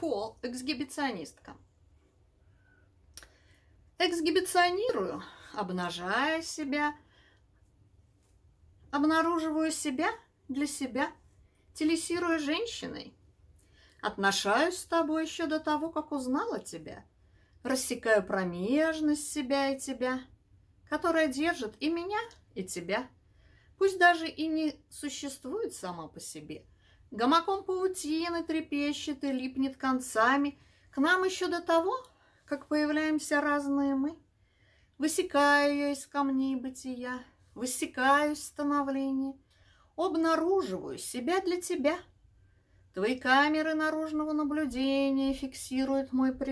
Пол – эксгибиционистка. Эксгибиционирую, обнажая себя, обнаруживаю себя для себя, телесируя женщиной. Отношаюсь с тобой еще до того, как узнала тебя. Рассекаю промежность себя и тебя, которая держит и меня, и тебя. Пусть даже и не существует сама по себе – Гамаком паутины трепещет и липнет концами К нам еще до того, как появляемся разные мы. Высекаю я из камней бытия, Высекаю становление, Обнаруживаю себя для тебя. Твои камеры наружного наблюдения Фиксируют мой призыв.